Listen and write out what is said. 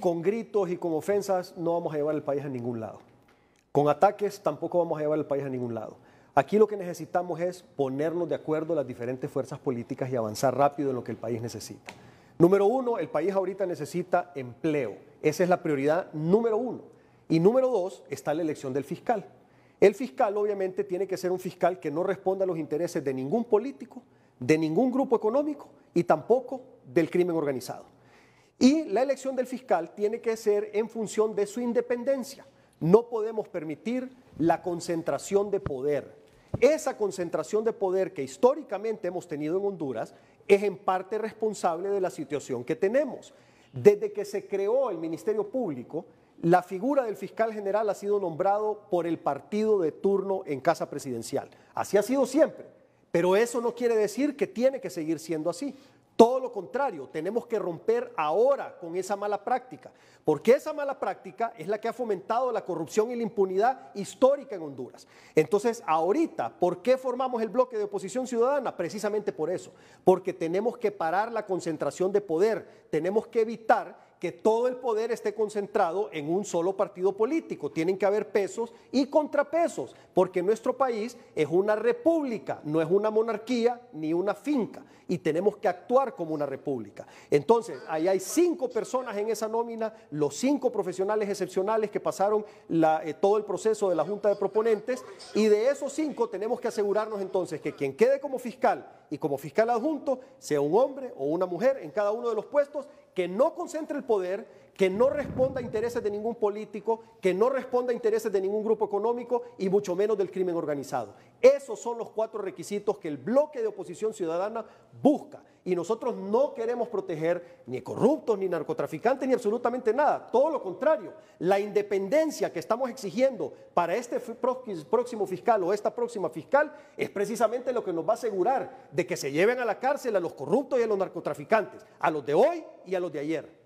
Con, gritos y con ofensas no vamos a llevar el país a ningún lado. Con ataques tampoco vamos a llevar el país a ningún lado. Aquí lo que necesitamos es ponernos de acuerdo las diferentes fuerzas políticas y avanzar rápido en lo que el país necesita. Número uno, el país ahorita necesita empleo. Esa es la prioridad número uno. Y número dos, está la elección del fiscal. El fiscal obviamente tiene que ser un fiscal que no responda a los intereses de ningún político, de ningún grupo económico y tampoco del crimen organizado. Y la elección del fiscal tiene que ser en función de su independencia. No podemos permitir la concentración de poder. Esa concentración de poder que históricamente hemos tenido en Honduras es en parte responsable de la situación que tenemos. Desde que se creó el Ministerio Público, la figura del fiscal general ha sido nombrado por el partido de turno en casa presidencial. Así ha sido siempre. Pero eso no quiere decir que tiene que seguir siendo así. Todo lo contrario, tenemos que romper ahora con esa mala práctica, porque esa mala práctica es la que ha fomentado la corrupción y la impunidad histórica en Honduras. Entonces, ahorita, ¿por qué formamos el bloque de oposición ciudadana? Precisamente por eso, porque tenemos que parar la concentración de poder, tenemos que evitar que todo el poder esté concentrado en un solo partido político. Tienen que haber pesos y contrapesos, porque nuestro país es una república, no es una monarquía ni una finca, y tenemos que actuar como una república. Entonces, ahí hay cinco personas en esa nómina, los cinco profesionales excepcionales que pasaron eh, todo el proceso de la Junta de Proponentes, y de esos cinco tenemos que asegurarnos entonces que quien quede como fiscal y como fiscal adjunto sea un hombre o una mujer en cada uno de los puestos que no concentre el poder, que no responda a intereses de ningún político, que no responda a intereses de ningún grupo económico y mucho menos del crimen organizado. Esos son los cuatro requisitos que el bloque de oposición ciudadana busca y nosotros no queremos proteger ni corruptos, ni narcotraficantes, ni absolutamente nada. Todo lo contrario, la independencia que estamos exigiendo para este próximo fiscal o esta próxima fiscal es precisamente lo que nos va a asegurar de que se lleven a la cárcel a los corruptos y a los narcotraficantes, a los de hoy y a los de ayer.